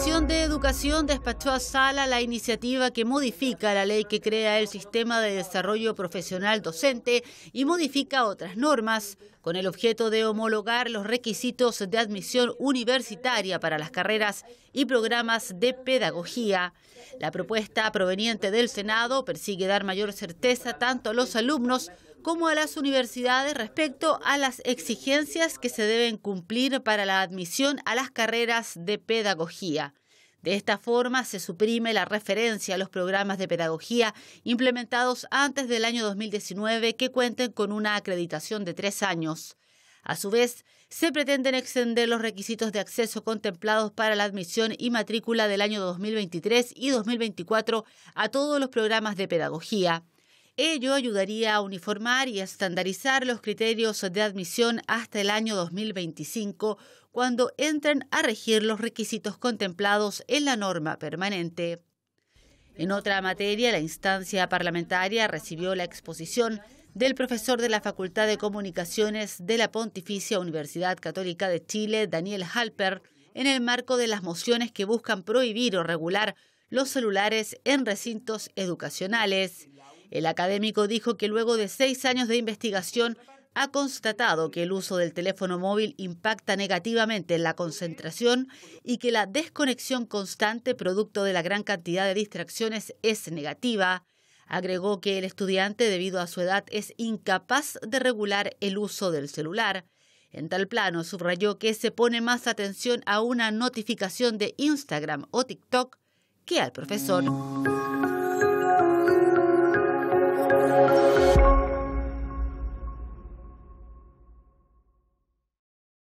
La Comisión de Educación despachó a Sala la iniciativa que modifica la ley que crea el sistema de desarrollo profesional docente y modifica otras normas con el objeto de homologar los requisitos de admisión universitaria para las carreras y programas de pedagogía. La propuesta proveniente del Senado persigue dar mayor certeza tanto a los alumnos como a las universidades respecto a las exigencias que se deben cumplir para la admisión a las carreras de pedagogía. De esta forma se suprime la referencia a los programas de pedagogía implementados antes del año 2019 que cuenten con una acreditación de tres años. A su vez, se pretenden extender los requisitos de acceso contemplados para la admisión y matrícula del año 2023 y 2024 a todos los programas de pedagogía. Ello ayudaría a uniformar y estandarizar los criterios de admisión hasta el año 2025, cuando entren a regir los requisitos contemplados en la norma permanente. En otra materia, la instancia parlamentaria recibió la exposición del profesor de la Facultad de Comunicaciones de la Pontificia Universidad Católica de Chile, Daniel Halper, en el marco de las mociones que buscan prohibir o regular los celulares en recintos educacionales. El académico dijo que luego de seis años de investigación ha constatado que el uso del teléfono móvil impacta negativamente en la concentración y que la desconexión constante producto de la gran cantidad de distracciones es negativa. Agregó que el estudiante, debido a su edad, es incapaz de regular el uso del celular. En tal plano, subrayó que se pone más atención a una notificación de Instagram o TikTok que al profesor.